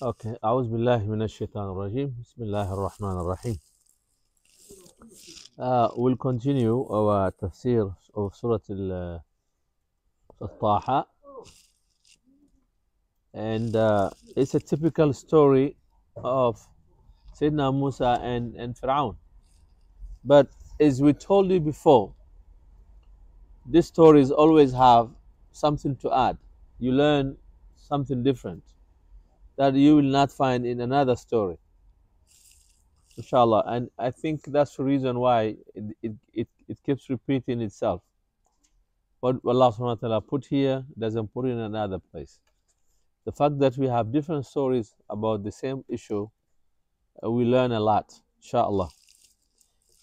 Okay, أعوذ بالله من الشيطان الرجيم بسم الله الرحمن الرحيم uh, We'll continue our tafsir of سورة Al-Taha uh, and uh, it's a typical story of Sayyidina Musa and, and فرعون. but as we told you before these stories always have something to add you learn something different that you will not find in another story. Inshallah. And I think that's the reason why it, it, it, it keeps repeating itself. What Allah subhanahu wa ta'ala put here doesn't put in another place. The fact that we have different stories about the same issue, uh, we learn a lot, inshallah.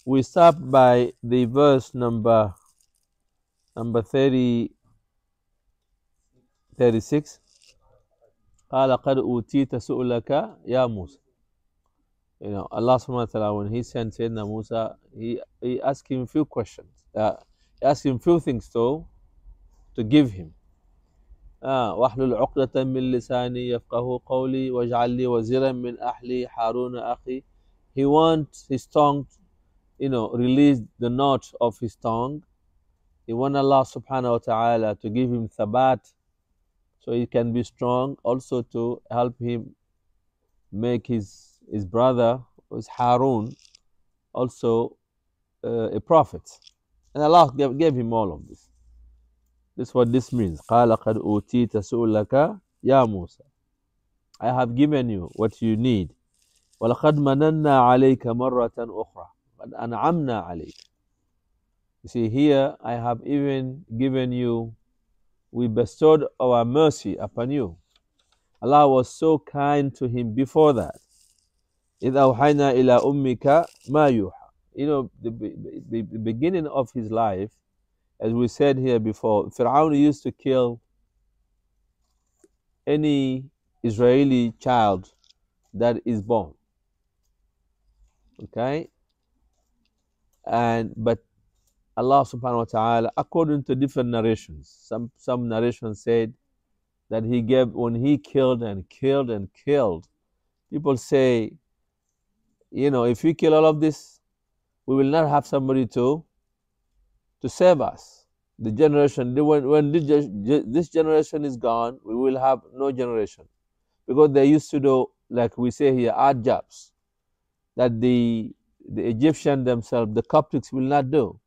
We start by the verse number number 30, 36. قال قد أوتيت سؤلك يا موسى you know, Allah سبحانه وتعالى when he sent Sayyidina Musa, he, he asked him few questions. Uh, he asked him few things to, to give him. واحلل عقدة من لساني يفقه قولي واجعل لي وزيرا من أهلي هارون أخي. He wants his tongue, you know, release the knot of his tongue. He wants Allah subhanahu wa ta'ala to give him thabat So he can be strong also to help him make his, his brother, his Harun, also uh, a prophet. And Allah gave, gave him all of this. This is what this means. I have given you what you need. وَلَقَدْ مَنَنَّا عَلَيْكَ مَرَّةً أُخْرَى قَدْ أَنْعَمْنَا عَلَيْكَ You see here, I have even given you we bestowed our mercy upon you. Allah was so kind to him before that. You know, the, the, the beginning of his life, as we said here before, Pharaoh used to kill any Israeli child that is born. Okay? And but Allah subhanahu wa ta'ala, according to different narrations, some, some narrations said that he gave, when he killed and killed and killed, people say, you know, if we kill all of this, we will not have somebody to, to save us. The generation, when, when this generation is gone, we will have no generation. Because they used to do, like we say here, odd jobs that the, the Egyptian themselves, the Coptics will not do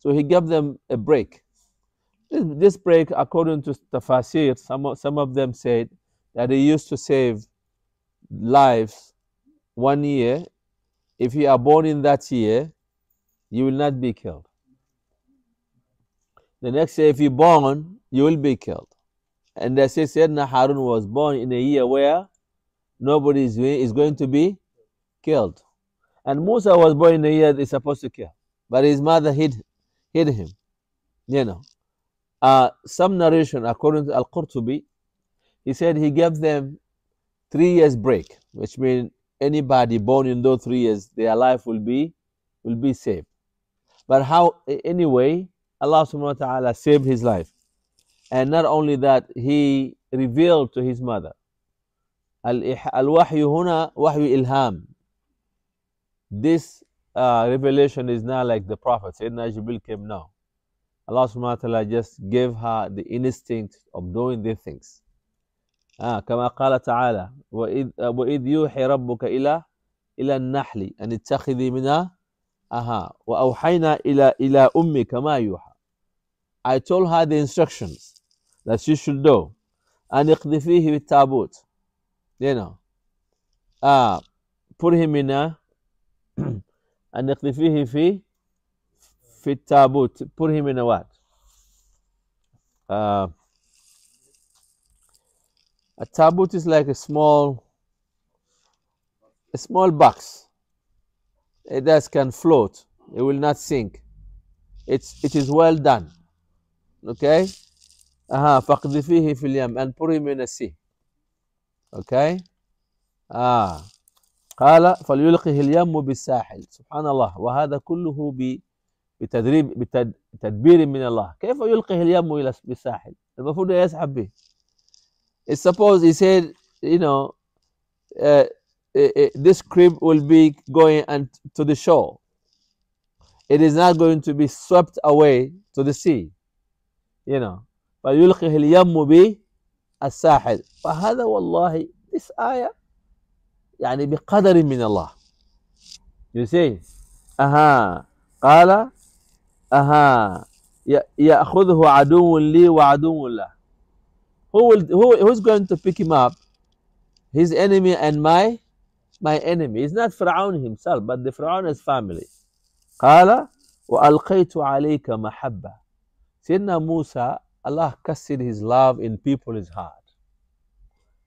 so he gave them a break. This, this break, according to Tafasir, some, some of them said that he used to save lives one year. If you are born in that year, you will not be killed. The next year, if you're born, you will be killed. And they say Sayyidina Harun was born in a year where nobody is going to be killed. And Musa was born in a year they're supposed to kill. But his mother hid hid him. You know, uh, some narration, according to Al Qurtubi, he said he gave them three years break, which means anybody born in those three years, their life will be will be saved. But how anyway, Allah subhanahu wa ta'ala saved his life. And not only that, he revealed to his mother. Al-wahyu huna wahyu ilham. This uh, revelation is not like the prophet. Sayyidina Jibril came now. Allah subhanahu wa ta'ala just gave her the instinct of doing these things. Ah, كما قال تعالى وإذ, يوحي ربك إلى إلى النحل أن اتخذي منها أها وأوحينا إلى إلى أمك ما يوحى I told her the instructions that she should do and اقذفيه بالتابوت you know Ah, put him in a and اقذفيه في في التابوت put him in a what uh, a tabut is like a small a small box it does can float it will not sink it's it is well done okay aha فاقذفيه في اليم and put him in a sea okay ah قال فليلقه اليم بالساحل سبحان الله وهذا كله بتدريب بتدبير من الله كيف يلقيه اليم الى بالساحل المفروض يسحب به suppose he said you know uh, uh, uh, this crib will be going and to the shore it is not going to be swept away to the sea you know فليلقه اليم بالساحل فهذا والله this ayah يعني بقدر من الله you say أها قال أها يأخذه عدو لي وعدو له who will who who's going to pick him up his enemy and my my enemy it's not Fir'aun himself but the Fir'aun's family قال وألقيت عليك محبة سيدنا موسى Allah casted his love in people's heart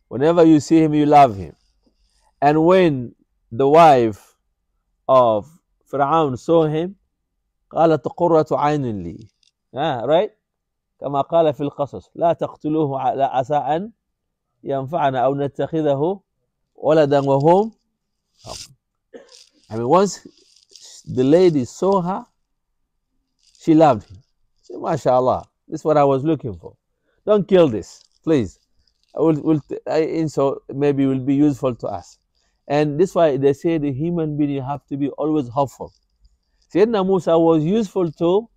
whenever you see him you love him And when the wife of Fir'aun saw him, قالت قرة عين لي. Ah, right? كما قال في القصص لا تقتلوه على عسى أن ينفعنا أو نتخذه ولدا وهم I mean once the lady saw her she loved him she said, mashallah this is what I was looking for don't kill this please I will, will I, so maybe will be useful to us and is why they say the human being have to be always hopeful. Sayyidina Musa was useful to,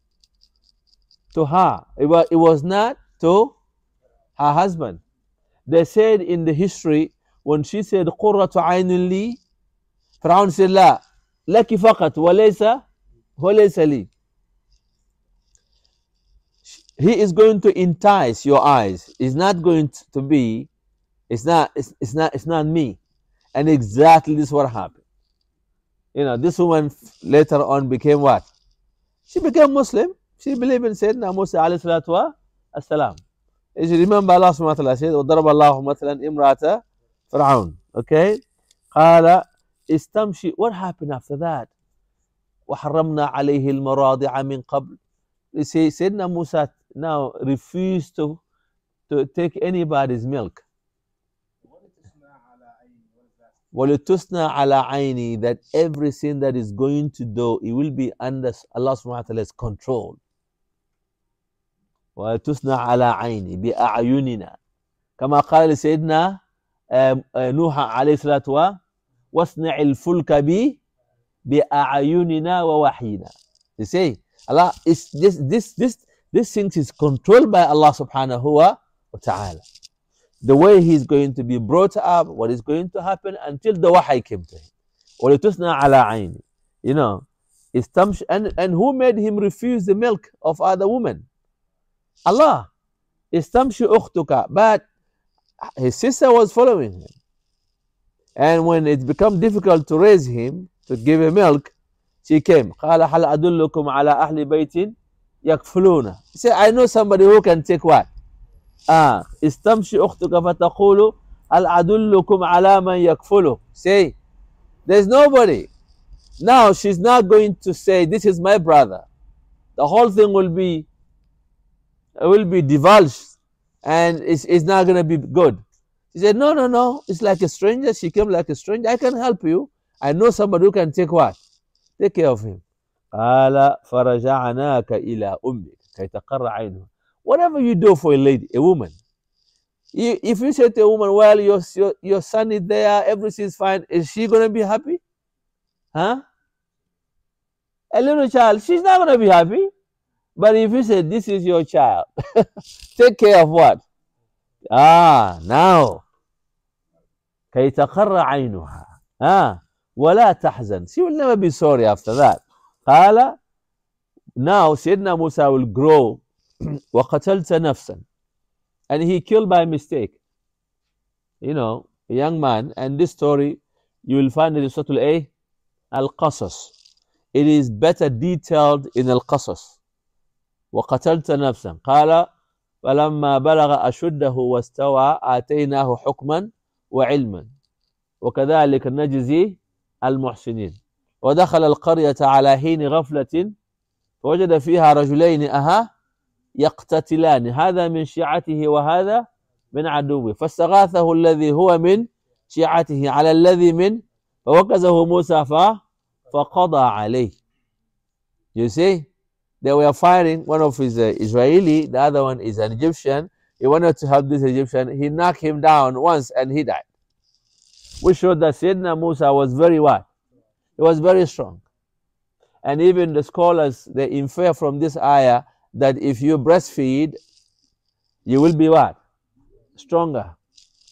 to her. It was, it was not to her husband. They said in the history, when she said, قُرَّةُ عَيْنٍ لِي Fir'aun said, لَا لَكِ فَقَط وَلَيْسَ وَلَيْسَ لِي He is going to entice your eyes. It's not going to be, it's not, it's, it's not, it's not me. And exactly this what happened. You know, this woman later on became what? She became Muslim. She believed in Sayyidina Musa alayhi salatu wa as-salam. If you remember Allah subhanahu wa ta'ala said, وَضَرَبَ اللَّهُ مَثَلًا إِمْرَأَةَ فِرْعَوْنَ Okay? قَالَ استمشي What happened after that? وَحَرَّمْنَا عَلَيْهِ الْمَرَاضِعَ مِنْ قَبْلِ They say, Sayyidina Musa now refused to, to take anybody's milk. وَلِتُسْنَا عَلَىٰ عَيْنِي That every sin that is going to do, it will be under Allah subhanahu wa ta'ala's control. وَلِتُسْنَا عَلَىٰ عَيْنِي بِأَعْيُنِنَا كما قال لسيدنا نوح عليه الصلاة والسلام الفلك بي بأعيننا ووحينا You see, Allah is this this this this thing is controlled by Allah subhanahu wa ta'ala the way he's going to be brought up, what is going to happen until the wahi came to him. وَلِتُسْنَى عَلَىٰ عَيْنِ You know, istamsh, and, and who made him refuse the milk of other women? Allah. Istamshi uktuka. But his sister was following him. And when it became difficult to raise him, to give him milk, she came. قَالَ هَلْ أَدُلُّكُمْ عَلَىٰ أَهْلِ بَيْتٍ يَكْفُلُونَ He said, I know somebody who can take what? Ah, istamshi ukhtuka fataqulu al adulukum alama man yakfulu. Say, there's nobody. Now she's not going to say, this is my brother. The whole thing will be, will be divulged and it's, it's not going to be good. She said, no, no, no. It's like a stranger. She came like a stranger. I can help you. I know somebody who can take what? Take care of him. قال فرجعناك إلى أمك كي تقر عينه Whatever you do for a lady, a woman, if you say to a woman, well, your, your, your son is there, everything's fine, is she going to be happy? Huh? A little child, she's not going to be happy. But if you say, this is your child, take care of what? Ah, now. كيتقر عينها ah, ولا تحزن she will never be sorry after that قال now Sayyidina Musa will grow وقتلت نفسا and he killed by mistake you know a young man and this story you will find in Surah Al-A Al-Qasas it is better detailed in Al-Qasas وقتلت نفسا قال فلما بلغ أشده واستوى آتيناه حكما وعلما وكذلك نجزي المحسنين ودخل القرية على حين غفلة فوجد فيها رجلين أها يقتتلان هذا من شيعته وهذا من عدوه فاستغاثه الذي هو من شيعته على الذي من فوكزه موسى فقضى عليه you see they were fighting one of his uh, Israeli the other one is an Egyptian he wanted to help this Egyptian he knocked him down once and he died we showed that Sayyidina Musa was very wise he was very strong and even the scholars they infer from this ayah that if you breastfeed, you will be what? Stronger.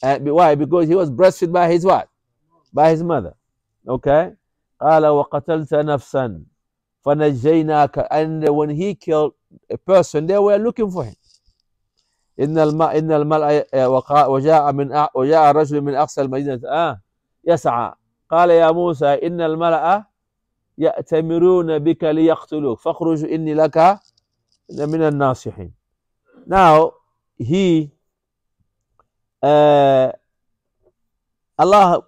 And why? Because he was breastfed by his what? By his mother. Okay? قال وقتلت نفسا فنجيناك and when he killed a person they were looking for him إن الماء إن الماء وجاء من وجاء رجل من أقصى المدينة آه يسعى قال يا موسى إن الملأ يأتمرون بك ليقتلوك فاخرج إني لك الناصحين now he uh, Allah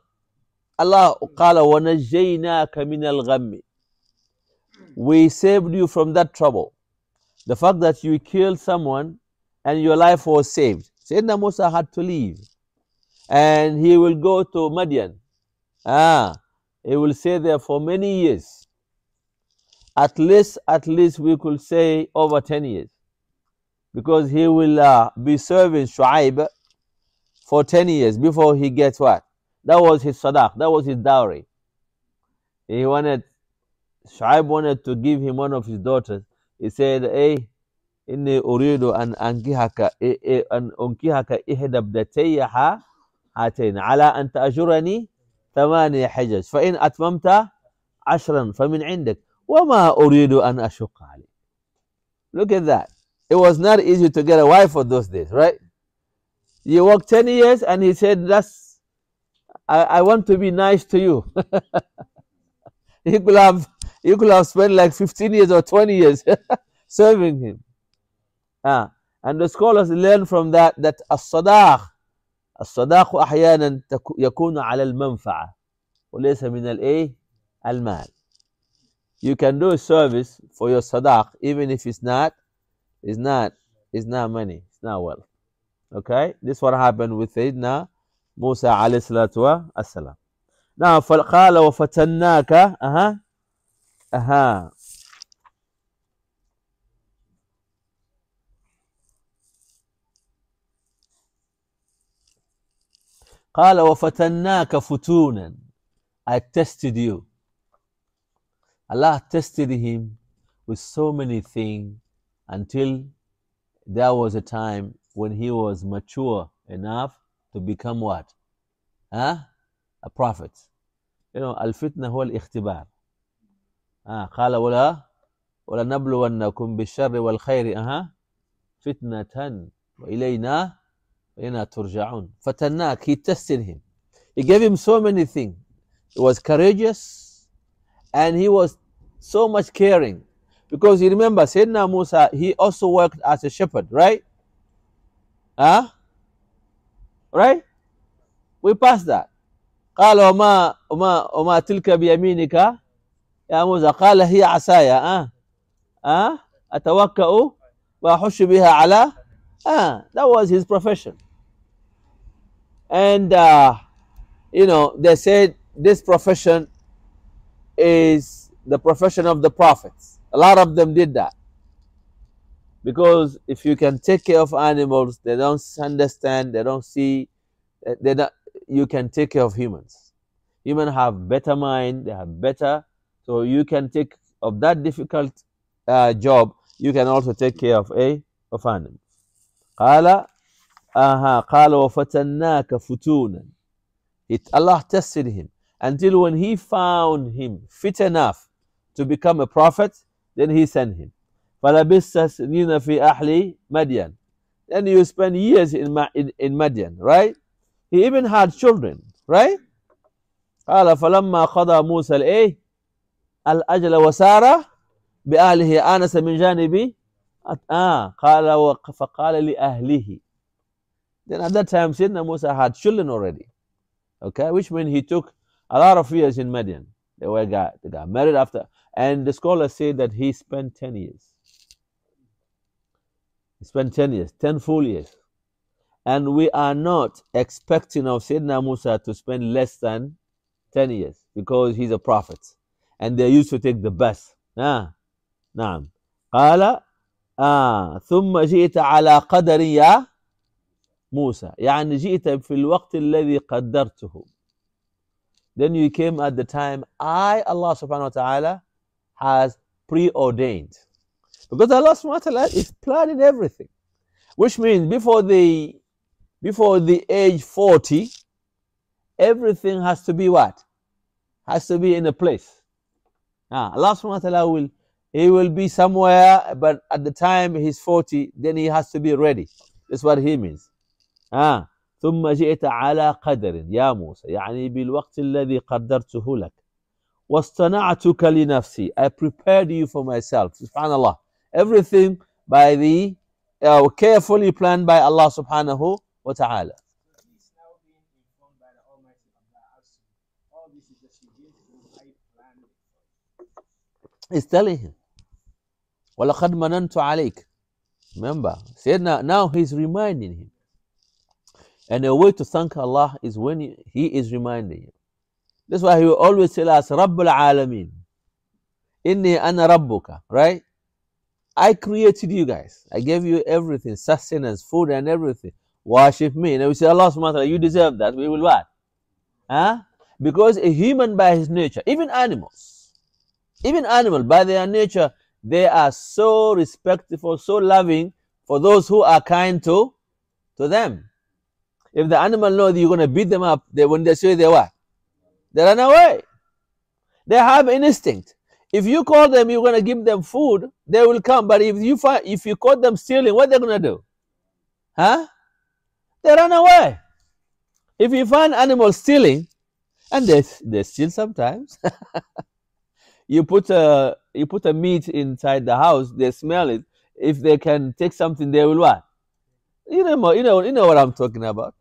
قال ونجيناك من الغم we saved you from that trouble the fact that you killed someone and your life was saved Sayyidina Musa had to leave and he will go to Madian ah he will stay there for many years at least, at least we could say over 10 years. Because he will uh, be serving Shu'aib for 10 years before he gets what? That was his sadaq, that was his dowry. He wanted, Shu'aib wanted to give him one of his daughters. He said, hey, إني أريد أن أنكحك أن أنكحك إحدى ابنتي ala على أن thamani ثمانية حجج فإن أتممت عشرا فمن عندك وَمَا أُرِيدُ أَنْ أَشُقَّ Look at that. It was not easy to get a wife for those days, right? You worked 10 years and he said, that's, I, I want to be nice to you. you, could have, you could have spent like 15 years or 20 years serving him. Ah. And the scholars learn from that that الصداق الصداق أحيانا يكون على المنفعة وليس من الإيه المال you can do a service for your sadaq even if it's not it's not it's not money it's not wealth okay this what happened with Sayyidina Musa alayhi salatu wa assalam now قال وفتناك aha. Uh-huh, أها uh-huh. قال وفتناك فتونا I tested you Allah tested him with so many things until there was a time when he was mature enough to become what? Huh? A prophet. You know, al-fitna huwa al-ikhtibar. Ah, qala wala wal بالشر والخير أها wa وإلينا إلينا ترجعون فتناك he tested him he gave him so many things he was courageous and he was so much caring because you remember Sayyidina Musa he also worked as a shepherd right huh right we passed that قال وما وما وما تلك بيمينك يا موسى قال هي عصاي اه اه اتوكا واحش بها على ah that was his profession and uh, you know they said this profession is the profession of the prophets. A lot of them did that. Because if you can take care of animals, they don't understand, they don't see, eh, they don't, you can take care of humans. Humans have better mind, they have better, so you can take of that difficult uh, job, you can also take care of a eh, of animals. قال آها قال وفتناك فتونا. It, Allah tested him until when he found him fit enough to become a prophet, then he sent him. Then you spend years in, in, in Madian, right? He even had children, right? قال فلما قضى موسى الايه الاجل وسار باهله انس من جانبي اه قال فقال لاهله then at that time Sayyidina Musa had children already okay which means he took a lot of years in Median. They were got, they got married after, and the scholars say that he spent 10 years. He spent 10 years, 10 full years. And we are not expecting of Sayyidina Musa to spend less than 10 years because he's a prophet. And they used to take the best. Ah, nah. قال آه ثم جئت على قدر يا موسى يعني جئت في الوقت الذي قدرته then you came at the time I, Allah subhanahu wa ta'ala, has preordained. Because Allah subhanahu wa ta'ala is planning everything. Which means before the before the age 40, everything has to be what? Has to be in a place. Ah, Allah subhanahu wa ta'ala will he will be somewhere, but at the time he's 40, then he has to be ready. That's what he means. Ah. ثم جئت على قدر يا موسى يعني بالوقت الذي قدرته لك واصطنعتك لنفسي I prepared you for myself سبحان الله everything by the uh, carefully planned by Allah subhanahu wa ta'ala He's telling him وَلَقَدْ مَنَنْتُ عَلَيْكَ Remember, now he's reminding him And a way to thank Allah is when He is reminding you. That's why He will always tell us, Rabbul Alameen. Inni ana Rabbuka, right? I created you guys. I gave you everything, sustenance, food and everything. Worship me. And we say, Allah subhanahu wa ta'ala, you deserve that. We will what? Huh? Because a human by his nature, even animals, even animals by their nature, they are so respectful, so loving for those who are kind to, to them. If the animal know that you're going to beat them up, they, when they see you, they what? They run away. They have instinct. If you call them, you're going to give them food, they will come. But if you find, if you caught them stealing, what they're going to do? Huh? They run away. If you find animals stealing, and they, they steal sometimes, you put a you put a meat inside the house, they smell it. If they can take something, they will what? You know, you know, you know what I'm talking about.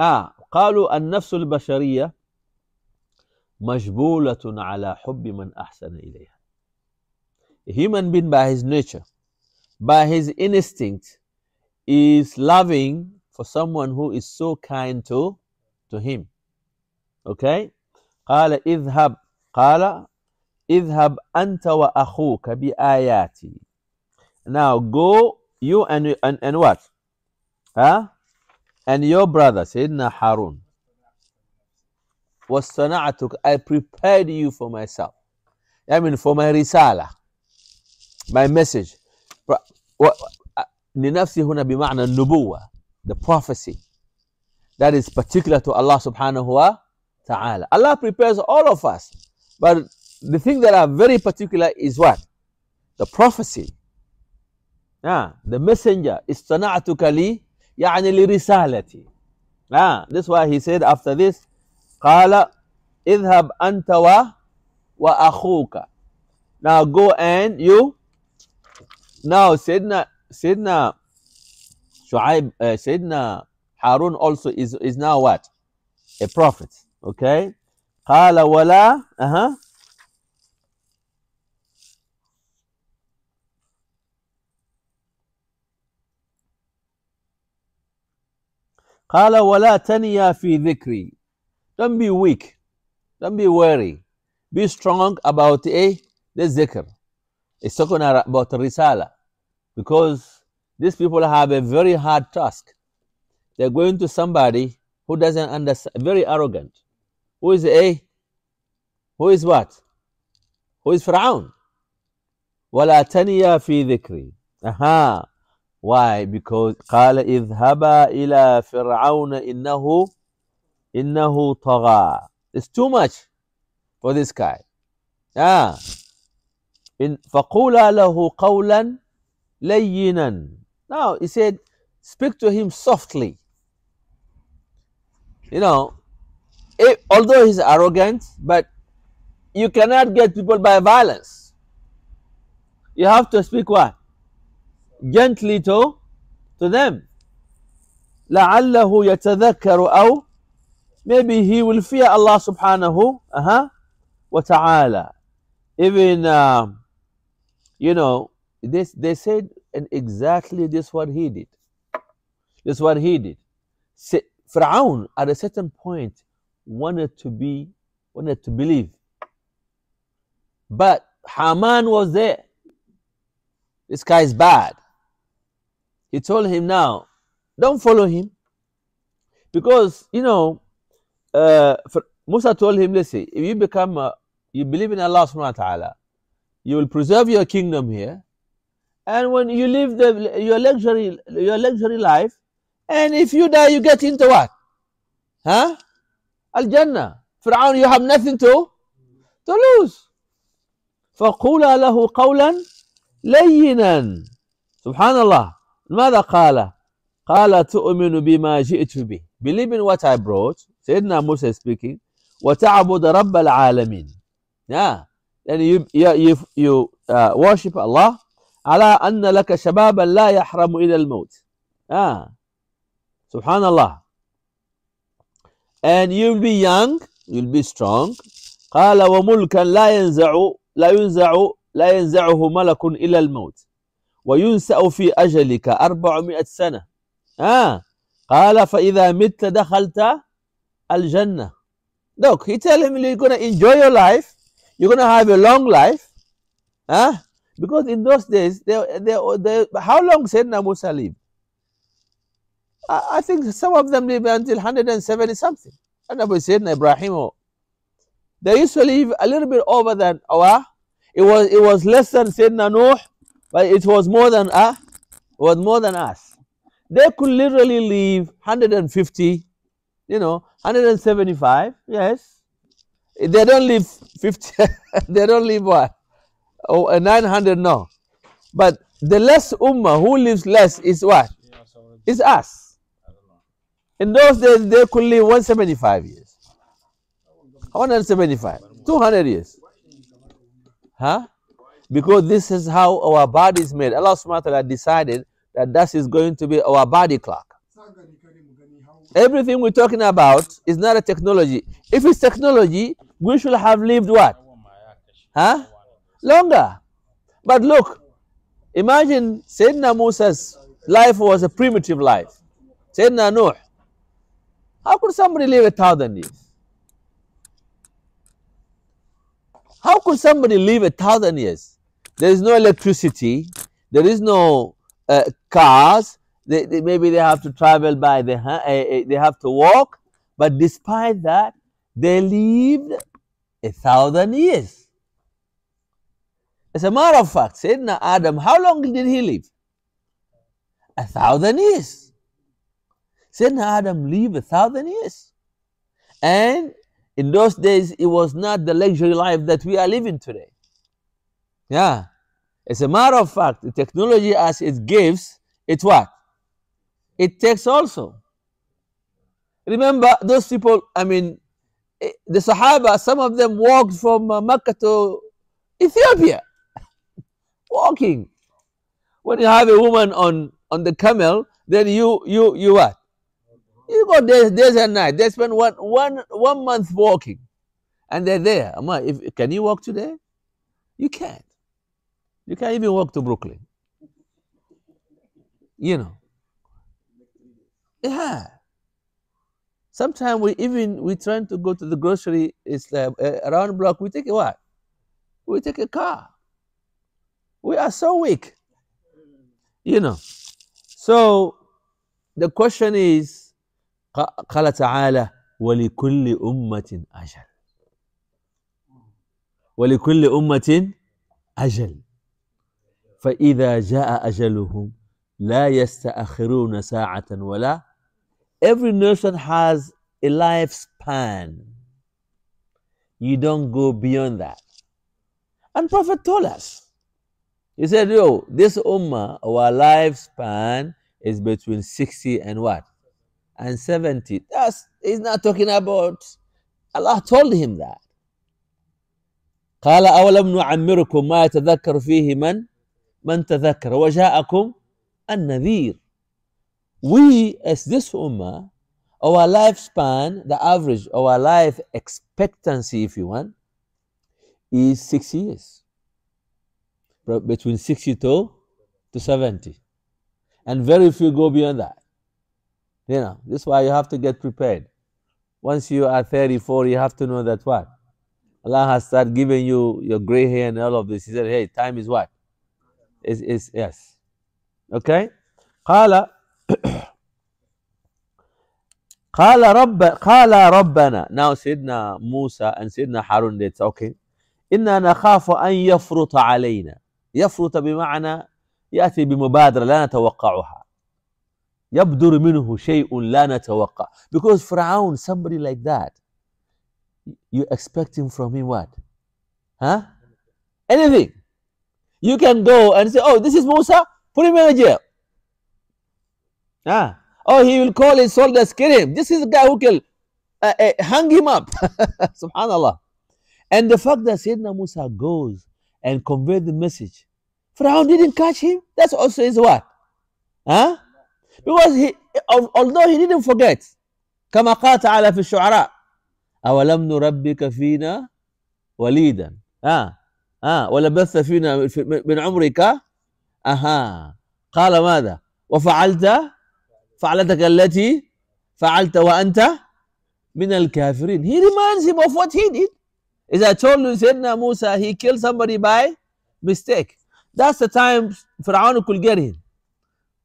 آه قالوا النفس البشرية مجبولة على حب من أحسن إليها A human being by his nature, by his instinct, is loving for someone who is so kind to, to him. Okay? قال اذهب قال اذهب أنت وأخوك بآياتي. Now go you and and, and what? Huh? and your brother Sayyidina Harun was sana'atuk, I prepared you for myself. I mean for my risala, my message. لنفسي هنا بمعنى the prophecy. That is particular to Allah subhanahu wa ta'ala. Allah prepares all of us. But the thing that are very particular is what? The prophecy. Yeah, the messenger. is tana'atukali." li يعني لرسالتي لا this why he said after this قال اذهب أنت و وأخوك now go and you now سيدنا سيدنا شعيب uh, سيدنا هارون also is is now what a prophet okay قال ولا uh -huh. قال ولا تنيا في ذكري don't be weak don't be weary be strong about a the zikr it's talking about risala because these people have a very hard task they're going to somebody who doesn't understand very arrogant who is a who is what who is Firaun ولا تنيا في ذكري aha why? Because قال اذهبا إلى فرعون إنه إنه طغى. It's too much for this guy. Ah. In فقولا له قولا لينا. Now he said, speak to him softly. You know, it, eh, although he's arrogant, but you cannot get people by violence. You have to speak what? gently to, to them. لَعَلَّهُ يَتَذَكَّرُ أَوْ Maybe he will fear Allah subhanahu uh -huh, wa ta'ala. Even, uh, you know, this, they said and exactly this what he did. This what he did. Say, Fir'aun at a certain point wanted to be, wanted to believe. But Haman was there. This guy is bad he told him now, don't follow him. Because, you know, uh, Musa told him, listen, if you become, a, you believe in Allah subhanahu wa ta'ala, you will preserve your kingdom here. And when you live the, your luxury, your luxury life, and if you die, you get into what? Huh? Al-Jannah. Fir'aun, you have nothing to, to lose. فَقُولَ لَهُ قَوْلًا لَيِّنًا Subhanallah. ماذا قال قال تؤمن بما جئت به believe in what I brought سيدنا موسى speaking وتعبد رب العالمين yeah يعني you you, you uh, worship Allah على أن لك شبابا لا يحرم إلى الموت yeah. سبحان الله and you'll be young you'll be strong قال وملكا لا ينزع لا ينزع لا ينزعه ملك إلى الموت وينسأ في أجلك أربعمائة سنة آه قال فإذا مت دخلت الجنة Look, he tell him you're going to enjoy your life. You're going to have a long life. Huh? Because in those days, they, they, they, how long Sayyidina Musa lived? I, I think some of them live until 170 something. And Abu Sayyidina Ibrahim, they used to live a little bit over than our, it was, it was less than Sayyidina Nuh, but it was more than us. Uh, was more than us. They could literally leave 150, you know, 175. Yes, they don't leave 50. they don't leave what? Oh, uh, 900. No, but the less ummah who lives less is what? It's us. In those days, they could live 175 years. 175, 200 years. Huh? because this is how our body is made. Allah subhanahu decided that this is going to be our body clock. Everything we're talking about is not a technology. If it's technology, we should have lived what? Huh? Longer. But look, imagine Sayyidina Musa's life was a primitive life. Sayyidina Nuh. How could somebody live a thousand years? How could somebody live a thousand years? There is no electricity, there is no uh, cars, they, they, maybe they have to travel by the uh, uh, they have to walk, but despite that, they lived a thousand years. As a matter of fact, Sayyidina Adam, how long did he live? A thousand years. Sayyidina Adam lived a thousand years. And in those days, it was not the luxury life that we are living today. Yeah. As a matter of fact, the technology as it gives, it what? It takes also. Remember those people, I mean, eh, the Sahaba, some of them walked from uh, Mecca to Ethiopia. Walking. When you have a woman on, on the camel, then you, you, you what? You go days, days and night. They spend one, one, one month walking. And they're there. If, can you walk today? You can't. You can even walk to Brooklyn. You know. Yeah. Sometimes we even we trying to go to the grocery. It's like uh, uh, around block. We take a what? We take a car. We are so weak. You know. So the question is, قال تعالى ولكل أمة أجل ولكل أمة أجل فإذا جاء أجلهم لا يستأخرون ساعة ولا Every nation has a lifespan. You don't go beyond that. And Prophet told us, he said, yo, this ummah, our lifespan is between 60 and what? And 70. That's, he's not talking about, Allah told him that. قال أولم نعمركم ما يتذكر فيه من من تذكر وجاءكم النذير we as this ummah our lifespan the average our life expectancy if you want is 6 years between 60 to, to 70 and very few go beyond that you know this is why you have to get prepared once you are 34 you have to know that what allah has started giving you your gray hair and all of this he said hey time is what is is yes okay قال قال رب قال ربنا now سيدنا موسى and سيدنا هارون did okay إنا نخاف أن يفرط علينا يفرط بمعنى يأتي بمبادرة لا نتوقعها يبدر منه شيء لا نتوقع because فرعون somebody like that you expecting from him what huh anything You can go and say, oh, this is Musa, put him in a jail. Ah. Oh, he will call his soldiers, kill him. This is the guy who killed, uh, uh, hung him up. Subhanallah. And the fact that Sayyidina Musa goes and convey the message, Pharaoh didn't catch him. That's also his what? Huh? Because he, although he didn't forget, كما ala تعالى في الشعراء أولم نربك فينا وليدا آه. آه ولبثت فينا من عمرك أها قال ماذا وفعلت فعلتك التي فعلت وأنت من الكافرين he reminds him of what he did is I told you سيدنا موسى he killed somebody by mistake that's the time فرعون could get him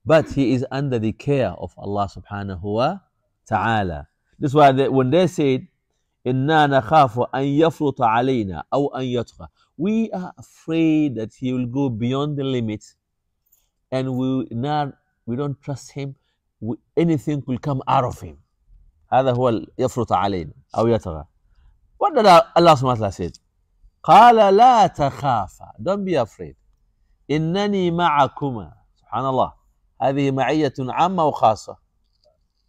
but he is under the care of Allah subhanahu wa ta'ala this why when they said إنا نخاف أن يفرط علينا أو أن يطغى we are afraid that he will go beyond the limit and we now we don't trust him we, anything will come out of him هذا هو يفرط علينا أو يطغى what did Allah subhanahu wa ta'ala said قال لا تخافا don't be afraid إنني معكما سبحان الله هذه معية عامة وخاصة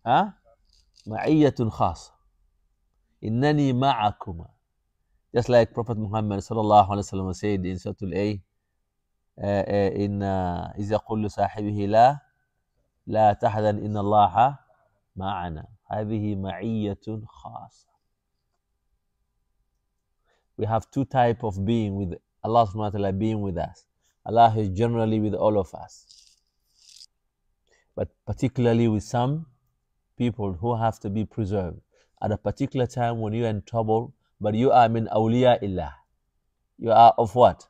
ها معية خاصة إنني معكما Just like Prophet Muhammad sallallahu alaihi wasallam said in Surah A, uh, uh, in إذا uh, قل la لا لا تحزن إن الله معنا هذه معية خاصة we have two type of being with Allah subhanahu wa ta'ala being with us. Allah is generally with all of us. But particularly with some people who have to be preserved. At a particular time when you're in trouble, but you are min awliya illah. You are of what?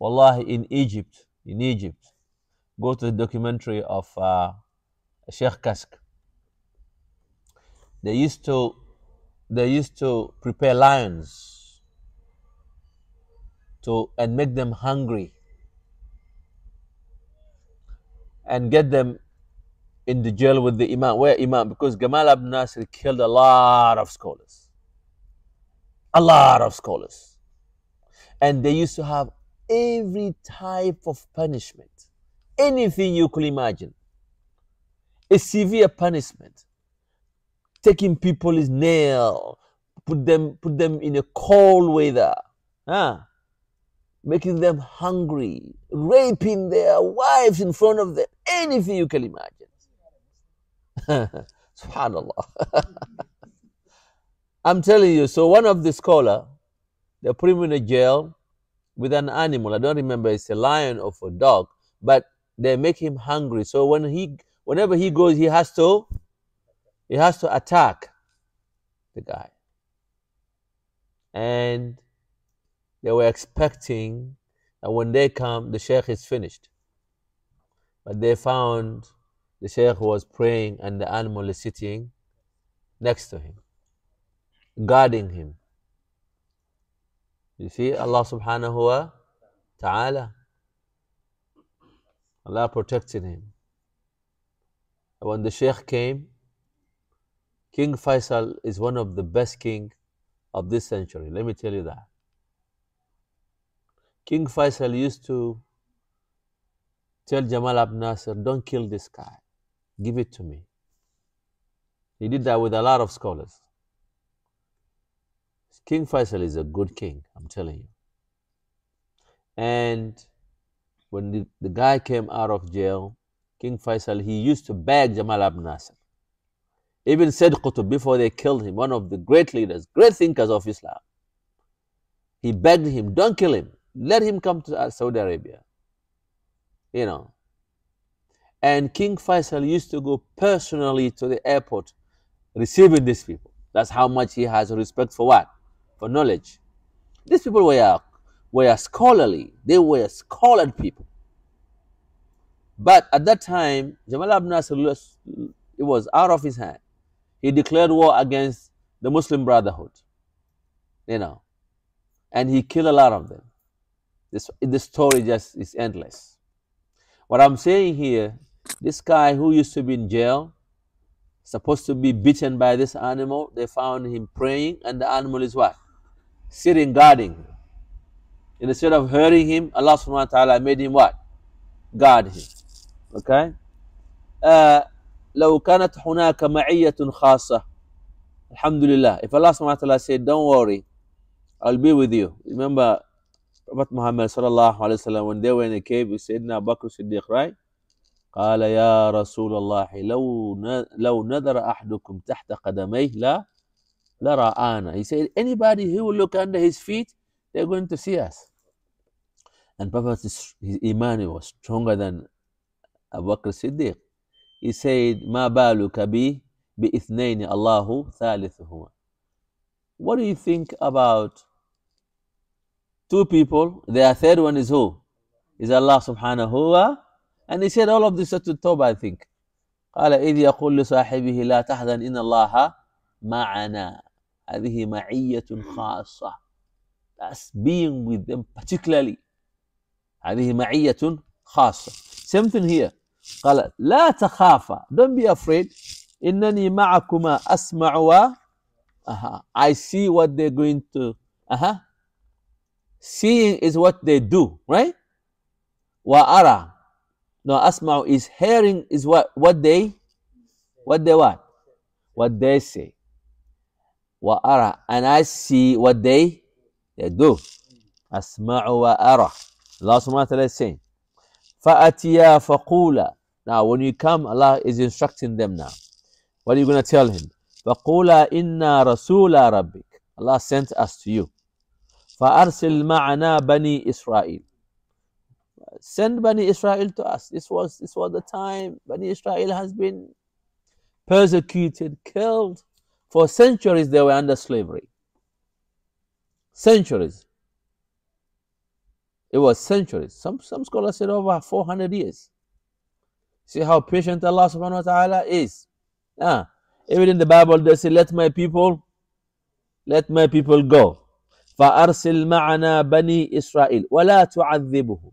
Wallahi, in Egypt, in Egypt, go to the documentary of uh, Sheikh Kask. They used to, they used to prepare lions to and make them hungry and get them in the jail with the imam. Where imam? Because Gamal Abdel Nasir killed a lot of scholars a lot of scholars. And they used to have every type of punishment, anything you could imagine. A severe punishment, taking people's nail, put them, put them in a cold weather, ah, making them hungry, raping their wives in front of them, anything you can imagine. SubhanAllah. I'm telling you. So one of the scholar, they put him in a jail with an animal. I don't remember it's a lion or a dog, but they make him hungry. So when he, whenever he goes, he has to, he has to attack the guy. And they were expecting that when they come, the sheikh is finished. But they found the sheikh was praying and the animal is sitting next to him guarding him. You see, Allah subhanahu wa ta'ala. Allah protected him. When the Sheikh came, King Faisal is one of the best king of this century. Let me tell you that. King Faisal used to tell Jamal Abdel Nasser, don't kill this guy. Give it to me. He did that with a lot of scholars. King Faisal is a good king, I'm telling you. And when the, the guy came out of jail, King Faisal, he used to beg Jamal Abdel Nasser. Even said Qutb before they killed him, one of the great leaders, great thinkers of Islam. He begged him, don't kill him. Let him come to uh, Saudi Arabia. You know. And King Faisal used to go personally to the airport receiving these people. That's how much he has respect for what? for knowledge. These people were, were scholarly, they were scholarly people. But at that time, Jamal ibn Nasir, it was out of his hand. He declared war against the Muslim Brotherhood, you know, and he killed a lot of them. This, this story just is endless. What I'm saying here, this guy who used to be in jail, supposed to be beaten by this animal, they found him praying, and the animal is what? sitting guarding. instead of hurting him, Allah subhanahu wa ta'ala made him what? Guard him. Okay? Uh, لو كانت هناك معية خاصة الحمد لله if Allah subhanahu wa ta'ala said don't worry I'll be with you remember Prophet Muhammad sallallahu alayhi wa sallam when they were in the cave with Sayyidina Bakr Siddiq right قال يا رسول الله لو لو نذر أحدكم تحت قدميه لا Lara'ana. He said, anybody who will look under his feet, they're going to see us. And Prophet's his, iman was stronger than Abu Bakr Siddiq. He said, ما بالك بي بإثنين الله ثالثهما. What do you think about two people? Their third one is who? Is Allah subhanahu wa And he said all of this to Tawbah, I think. قال إذ يقول لصاحبه لا تحزن إن الله معنا هذه معية خاصة that's being with them particularly هذه معية خاصة same thing here قال لا تخافا don't be afraid إنني معكما أسمع و uh-huh. I see what they're going to uh-huh. seeing is what they do right وأرى no أسمع is hearing is what what they what they what what they say wa and I see what they, they do. Asma'u wa ara. Allah subhanahu wa ta'ala is saying, Fa'atiya faqula. Now, when you come, Allah is instructing them now. What are you going to tell him? فَقُولَا إِنَّا رَسُولَ رَبِّكَ Allah sent us to you. فَأَرْسِلْ مَعَنَا بَنِي إِسْرَائِيل Send Bani Israel to us. This was, this was the time Bani Israel has been persecuted, killed. For centuries, they were under slavery. Centuries. It was centuries. Some, some scholars said over 400 years. See how patient Allah subhanahu wa ta'ala is. Ah, even in the Bible, they say, Let my people, let my people go. فأرسل معنا بني إسرائيل ولا تعذبهم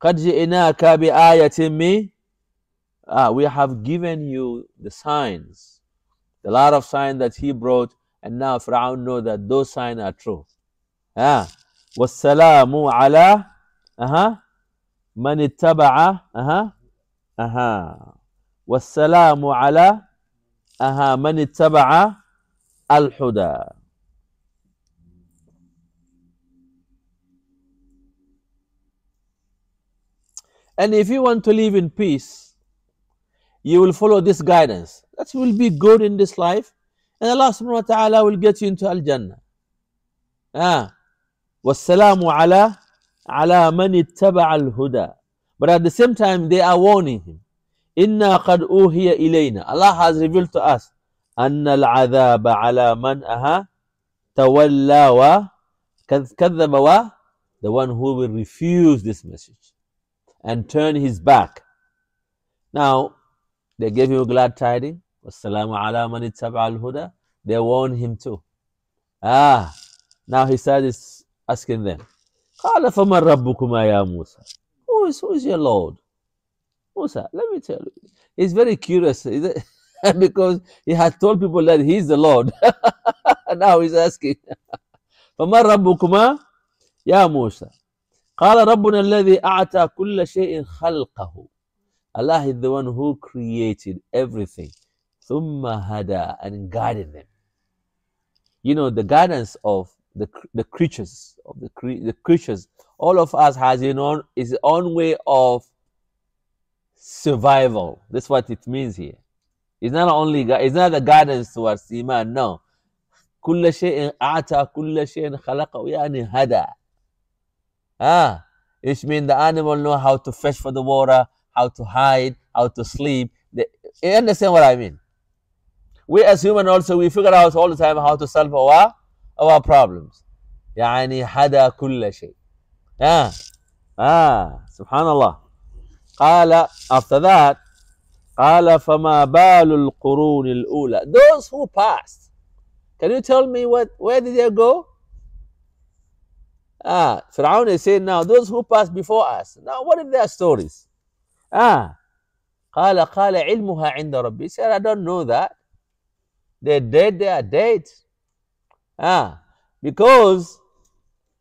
قد جئناك بآية من Ah, we have given you the signs the lot of signs that he brought, and now Fir'aun know that those signs are true. Ah. وَالسَّلَامُ عَلَى أها من اتبع أها أها والسلام على اها من اتبع اها ala, uh huh, man من al huda. And if you want to live in peace, you will follow this guidance that you will be good in this life and Allah subhanahu wa ta'ala will get you into Al-Jannah. Ah. Wassalamu ala ala mani al-huda. But at the same time they are warning him. Inna qad uhiya ilayna. Allah has revealed to us. al-Adhaba ala من أها تولى wa كذب و the one who will refuse this message and turn his back. Now, they gave him glad tidings. Wassalamu ala man al huda. They warned him too. Ah, now he said is asking them. قال فمن ربكما يا موسى who is, who is your Lord? Musa, let me tell you. He's very curious because he had told people that he's the Lord. now he's asking. Fama رَبُّكُمَا يَا Musa. قال ربنا الذي أعطى كل شيء خلقه Allah is the one who created everything. Thumma hada, and guided them. You know, the guidance of the, the creatures, of the, the creatures, all of us has in own, his own way of survival. That's what it means here. It's not only, it's not the guidance towards Iman, no. كل شيء أعطى كل شيء خلقه يعني هدى Ah, it means the animal know how to fetch for the water, how to hide, how to sleep. They, you understand what I mean? We as human also, we figure out all the time how to solve our, our problems. يعني حدا كل شيء. آه, ah, سبحان الله. قال after that قال فما بال القرون الأولى those who passed can you tell me what where did they go ah Fir'aun is saying now those who passed before us now what are their stories ah قال قال علمها عند ربي he said I don't know that they're dead, they are dead. Ah, because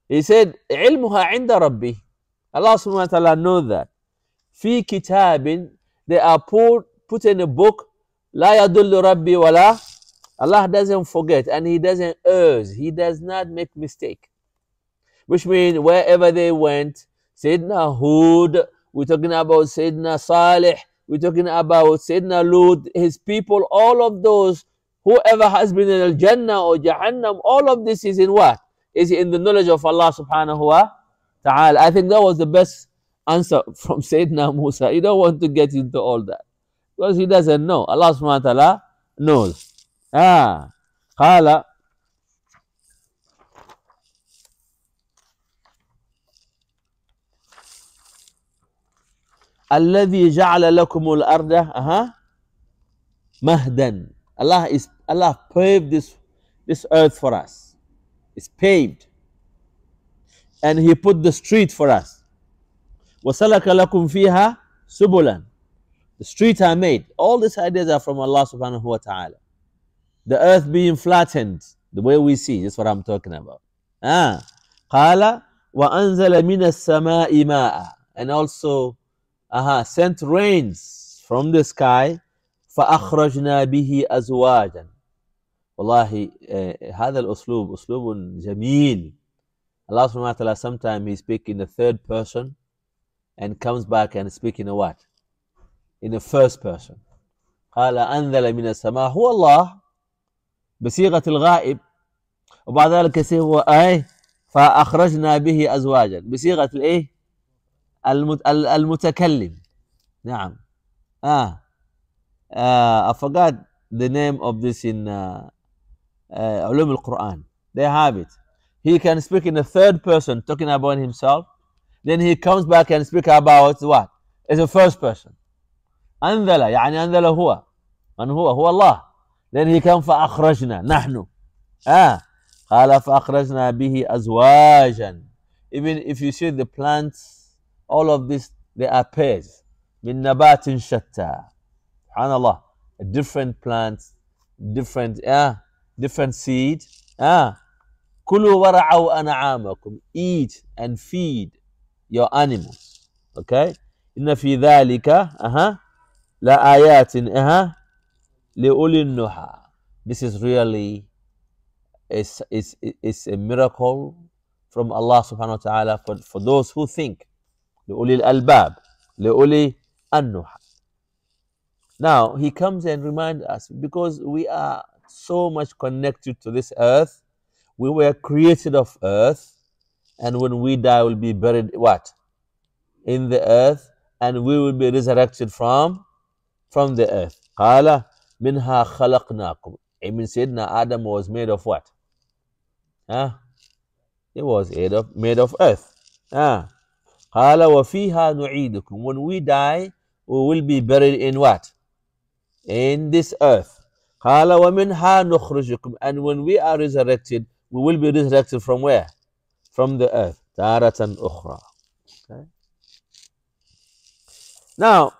he said, علمها عند ربي. Allah subhanahu wa ta'ala knows that. في kitabin, they are put, put in a book. لا يدل ربي ولا Allah doesn't forget and He doesn't err. He does not make mistake. Which means wherever they went, Sayyidina Hud, we're talking about Sayyidina Saleh, we're talking about Sayyidina Lut, his people, all of those Whoever has been in Al Jannah or Jahannam, all of this is in what? Is in the knowledge of Allah subhanahu wa ta'ala. I think that was the best answer from Sayyidina Musa. You don't want to get into all that because he doesn't know. Allah subhanahu wa ta'ala knows. Ah, قال الذي جعل لكم الأرض أها مهدا Allah is Allah paved this, this earth for us. It's paved. And He put the street for us. وَسَلَكَ لَكُمْ فِيهَا سُبُلًا The streets are made. All these ideas are from Allah subhanahu wa ta'ala. The earth being flattened, the way we see, that's what I'm talking about. Ah. قَالَ وَأَنزَلَ مِنَ السَّمَاءِ مَاءً And also, aha, sent rains from the sky فَأَخْرَجْنَا بِهِ أَزْوَاجًا والله آه، هذا الاسلوب اسلوب جميل الله سبحانه وتعالى sometimes he speak in the third person and comes back and speak in a what in the first person قال انزل من السماء هو الله بصيغه الغائب وبعد ذلك هو اي فاخرجنا به ازواجا بصيغه الايه المتكلم نعم اه, آه I forgot the name of this in uh, ulum uh, al-Quran. They have it. He can speak in the third person, talking about himself. Then he comes back and speak about what? It's a first person. أنزل يعني أنزل هو من هو هو الله then he come فأخرجنا نحن ah قال فأخرجنا به أزواجا even if you see the plants all of this they are pairs من نبات شتى سبحان الله different plants different yeah different seed. Ah, kulu wara'u an'amakum. Eat and feed your animals. Okay. إن في ذلك أها لآيات أها لأولي النهى. This is really is is is a miracle from Allah subhanahu wa ta'ala for, for those who think. لأولي الألباب لأولي النهى. Now he comes and reminds us because we are so much connected to this earth. We were created of earth, and when we die, we'll be buried what? In the earth, and we will be resurrected from from the earth. قال منها خلقناكم. I mean, Sayyidina Adam was made of what? Huh? It was made of, made of earth. Huh? قال وفيها نعيدكم. When we die, we will be buried in what? In this earth. قال ومنها نخرجكم and when we are resurrected we will be resurrected from where from the earth تارة أخرى okay. now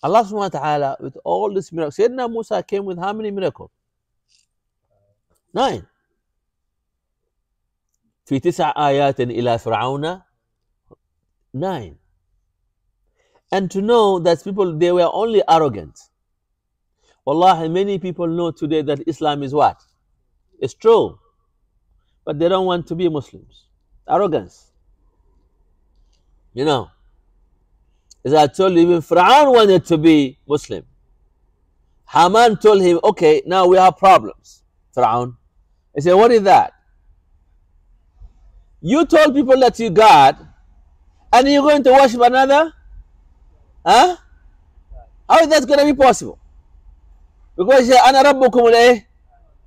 Allah subhanahu wa ta'ala with all this miracle Sayyidina Musa came with how many miracles nine في تسع آيات إلى فرعون 9. And to know that people, they were only arrogant. Wallahi, many people know today that Islam is what? It's true. But they don't want to be Muslims. Arrogance. You know. As I told you, even Fir'aun wanted to be Muslim. Haman told him, okay, now we have problems, Fir'aun. He said, what is that? You told people that you God, and you're going to worship another? Huh? How is that going to be possible? Because أنا ربكم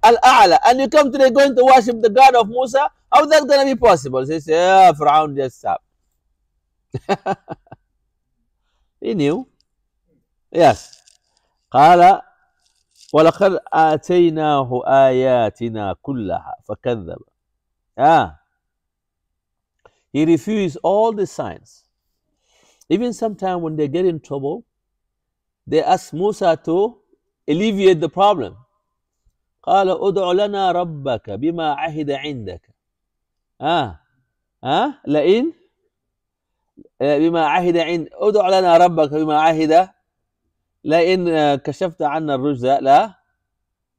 الأعلى and you come today going to worship the God of Musa, how is that going to be possible? They say, yeah, Pharaoh just stop. he knew. Yes. قال ولقد آتيناه آياتنا كلها فكذب. آه He refused all the signs. Even sometimes when they get in trouble, they ask Musa to alleviate the problem. قال ادع لنا ربك بما عهد عندك آه آه لئن بما عهد عند ادع لنا ربك بما عهد لئن آه, كشفت عنا الرجز لا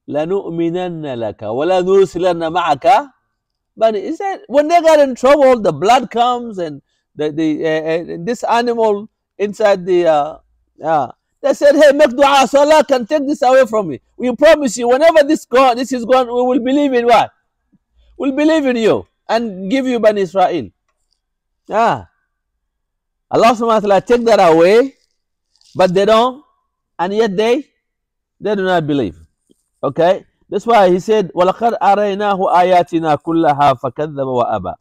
لنؤمنن لك ولا نرسلن معك But he said when they got in trouble, the blood comes and the, the uh, uh this animal inside the uh, uh, they said, hey, make dua so Allah can take this away from me. We promise you, whenever this go, this is gone, we will believe in what? We'll believe in you and give you Bani Israel. Ah. Allah subhanahu wa ta'ala take that away, but they don't, and yet they they do not believe. Okay? That's why he said, وَلَقَدْ أَرَيْنَاهُ آيَاتِنَا كُلَّهَا فَكَذَّبَ وَأَبَى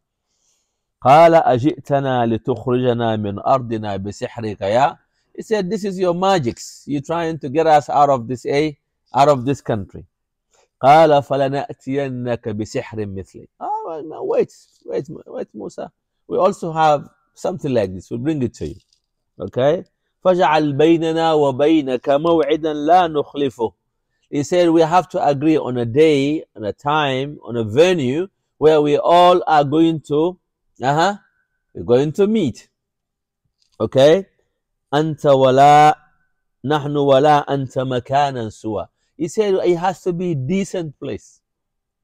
قَالَ أَجِئْتَنَا لِتُخْرِجَنَا مِنْ أَرْضِنَا بِسِحْرِكَ يَا He said, this is your magics. You're trying to get us out of this A, out of this country. قال فلنأتينك بسحر مثلي. Oh, no, wait, wait, wait, Musa. We also have something like this. We'll bring it to you. Okay? فَجَعَلْ بيننا وبينك موعدا لا نخلفه. He said we have to agree on a day, on a time, on a venue where we all are going to, uh-huh, we're going to meet. Okay? Anta wala, nahnu wala anta makanan suwa. He said it has to be decent place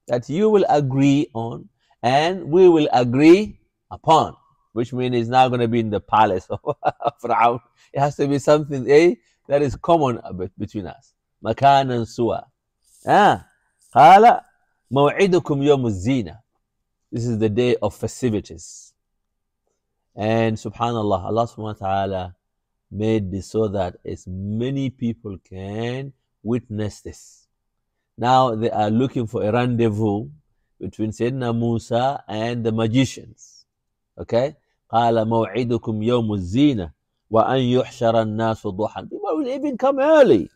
that you will agree on and we will agree upon which means it's not going to be in the palace of Pharaoh. It has to be something eh, that is common between us. مكانا سوى ah, قال موعدكم يوم الزينة This is the day of festivities. And subhanallah, Allah subhanahu wa ta'ala made this so that as many people can witness this. Now they are looking for a rendezvous between Sayyidina Musa and the magicians. Okay? قال موعدكم يوم الزينة وأن يحشر الناس ضحى People will even come early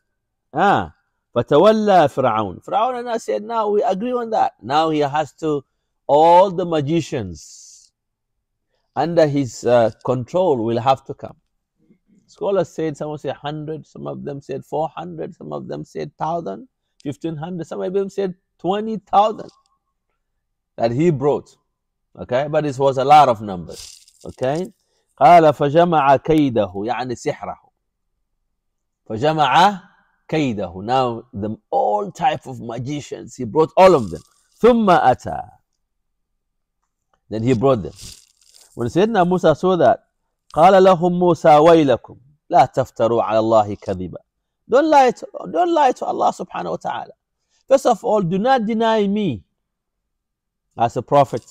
Ah, Fatawalla Fir'aun. Fir'aun said, now we agree on that. Now he has to, all the magicians under his uh, control will have to come. Scholars said, some say 100, some of them said 400, some of them said 1,000, 1,500, some of them said 20,000 that he brought. Okay, but it was a lot of numbers. Okay. قال فجمع كيده يعني سحره فجمع كيده now the all type of magicians he brought all of them ثم أتى then he brought them when Sayyidina Musa saw that قال لهم موسى ويلكم لا تفتروا على الله كذبا don't lie to, don't lie to Allah subhanahu wa ta'ala first of all do not deny me as a prophet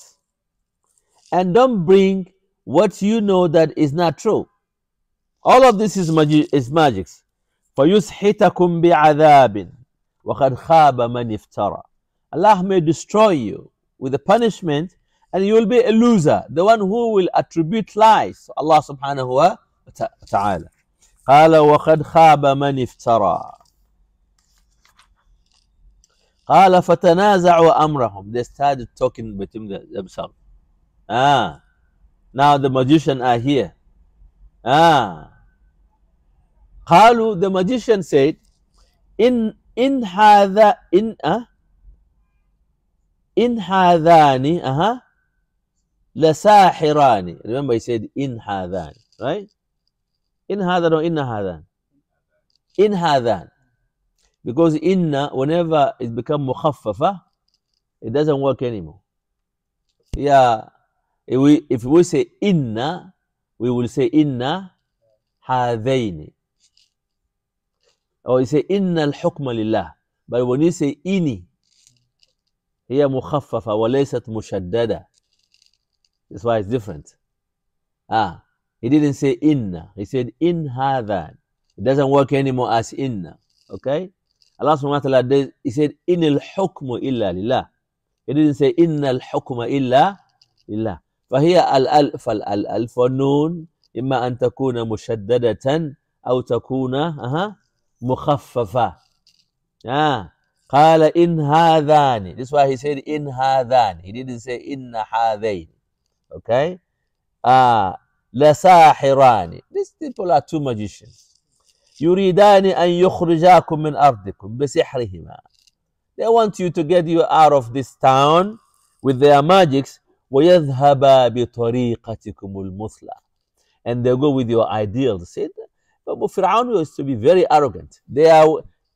and don't bring what you know that is not true all of this is, magi- is magics فيسحتكم بعذاب وقد خاب من افترى Allah may destroy you with a punishment and you will be a loser the one who will attribute lies to Allah subhanahu wa ta'ala قال وقد خاب من افترى قال فتنازعوا أمرهم they started talking between themselves ah now the magicians are here ah the magician said, in in hadha in uh, in hadhani uh -huh, lasahirani. Remember, he said in hadhan, right? In hadhan or inna hadhan? In hadhan. Because inna, whenever it becomes mukhaffafa, it doesn't work anymore. Yeah, if we, if we say inna, we will say inna hadhaini. أو يسي إن الحكم لله بل when you say إني هي مخففة وليست مشددة that's why it's different ah he didn't say إن he said إن هذا it doesn't work anymore as إن okay Allah subhanahu wa ta'ala he said إن الحكم إلا لله he didn't say إن الحكم إلا لله فهي الألف الألف والنون إما أن تكون مشددة أو تكون أها مخففة آه. قال إن هذان this why he said إن هذان he didn't say إن هذين okay آه. لساحران these people are two magicians يريدان أن يخرجاكم من أرضكم بسحرهما they want you to get you out of this town with their magics ويذهبا بطريقتكم المثلى and they go with your ideals see Fir'aun used to be very arrogant. Their,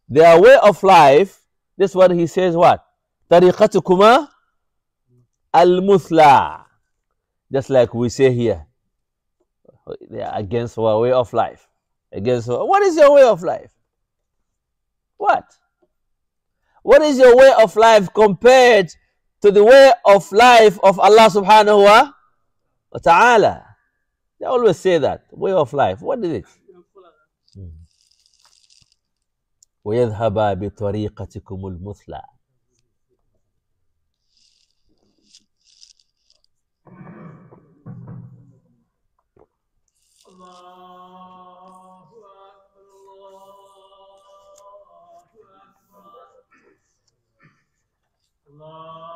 their way of life, this what he says what? al-muthla. Just like we say here. They are against our way of life. Against what is your way of life? What? What is your way of life compared to the way of life of Allah subhanahu wa ta'ala? They always say that. Way of life. What is it? ويذهبا بطريقتكم المثلى Love.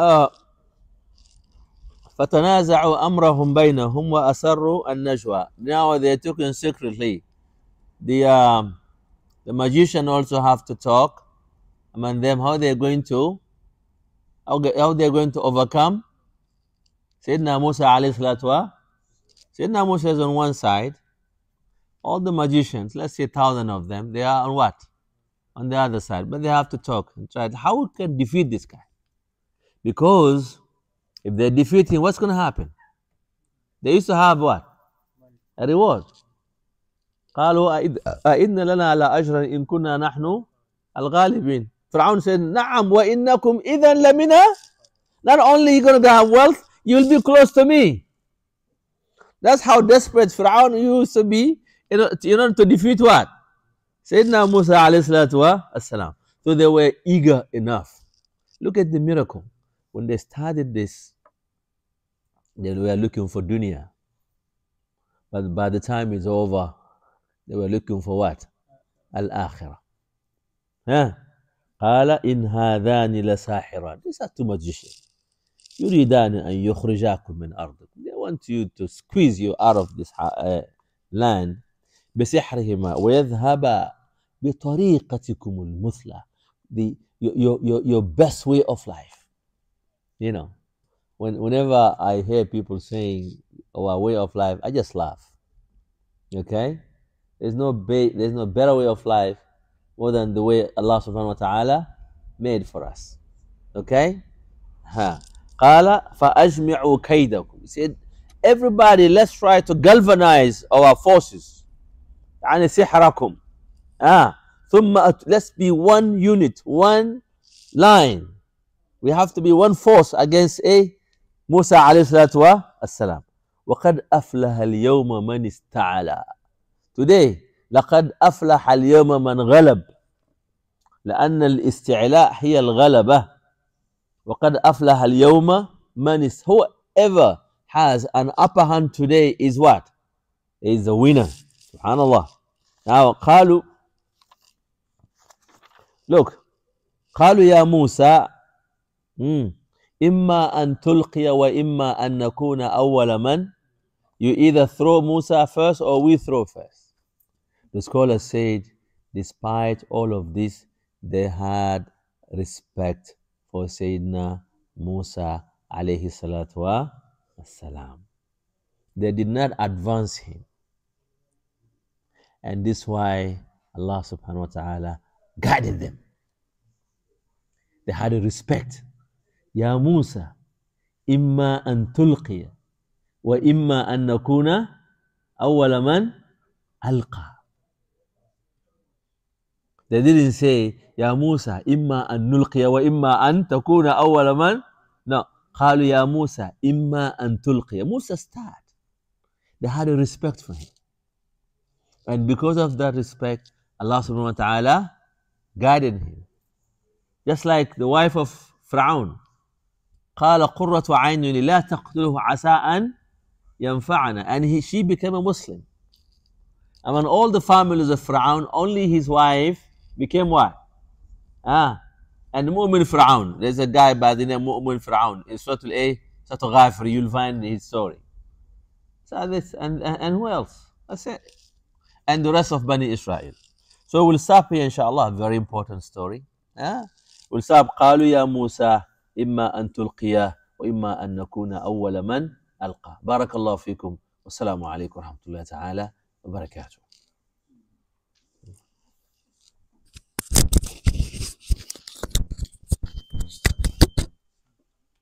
فَتَنَازَعُوا أَمْرَهُمْ بَيْنَهُمْ وَأَسَرُّوا النَّجْوَى Now they're talking secretly. The, um, the magician also have to talk among them how they're going to how, how they're going to overcome Sayyidina Musa alayhi salatu wa Sayyidina Musa is on one side all the magicians let's say thousand of them they are on what on the other side but they have to talk and try how can defeat this guy because if they defeat him, what's going to happen? They used to have what? A reward. قالوا أئن لنا على أجرا إن كنا نحن الغالبين. Fir'aun said, نعم وإنكم إذا لمنا Not only you're going to have wealth, you'll be close to me. That's how desperate Fir'aun used to be in order, in order to defeat what? Sayyidina Musa alayhi salatu So they were eager enough. Look at the miracle when they started this, they were looking for dunya. But by the time it's over, they were looking for what? Al-akhirah. Huh? قال إن هذان لساحران These are two magicians. يريدان أن يخرجاكم من أرضكم. They want you to squeeze you out of this uh, land بسحرهما ويذهبا بطريقتكم المثلى. The, your, your, your best way of life. You know, when whenever I hear people saying oh, our way of life, I just laugh. Okay, there's no be- there's no better way of life more than the way Allah Subhanahu wa Taala made for us. Okay, ha. He said, everybody, let's try to galvanize our forces. Ah, ثم let's be one unit, one line we have to be one force against A, Musa alayhi salatu وَقَدْ أَفْلَهَ الْيَوْمَ مَنِ اسْتَعَلَى Today, لَقَدْ أَفْلَحَ الْيَوْمَ مَنْ غَلَبْ لأن الاستعلاء هي الغلبة وقد أفلح اليوم من is whoever has an upper hand today is what? Is the winner. سبحان الله. Now قالوا look قالوا يا موسى Mm. Imma an tulqiya wa imma nakuna You either throw Musa first or we throw first. The scholars said, despite all of this, they had respect for Sayyidina Musa alayhi salatu wa salam. They did not advance him. And this why Allah subhanahu wa ta'ala guided them. They had a respect يا موسى إما أن تلقي وإما أن نكون أول من ألقى They didn't say يا موسى إما أن نلقي وإما أن تكون أول من No قالوا يا موسى إما أن تلقي موسى started They had a respect for him And because of that respect Allah subhanahu wa ta'ala guided him Just like the wife of Fir'aun قال قرة عين لا تقتله عسى أن ينفعنا and he, she became a Muslim among all the families of Fir'aun only his wife became what ah and Mu'min Fir'aun there's a guy by the name Mu'min Fir'aun in Surah Al-A Surah Ghafir you'll find his story so this and, and, who else that's it and the rest of Bani Israel so we'll stop here inshallah very important story ah? we'll stop قالوا يا موسى إما أن تلقياه وإما أن نكون أول من ألقى بارك الله فيكم والسلام عليكم ورحمة الله تعالى وبركاته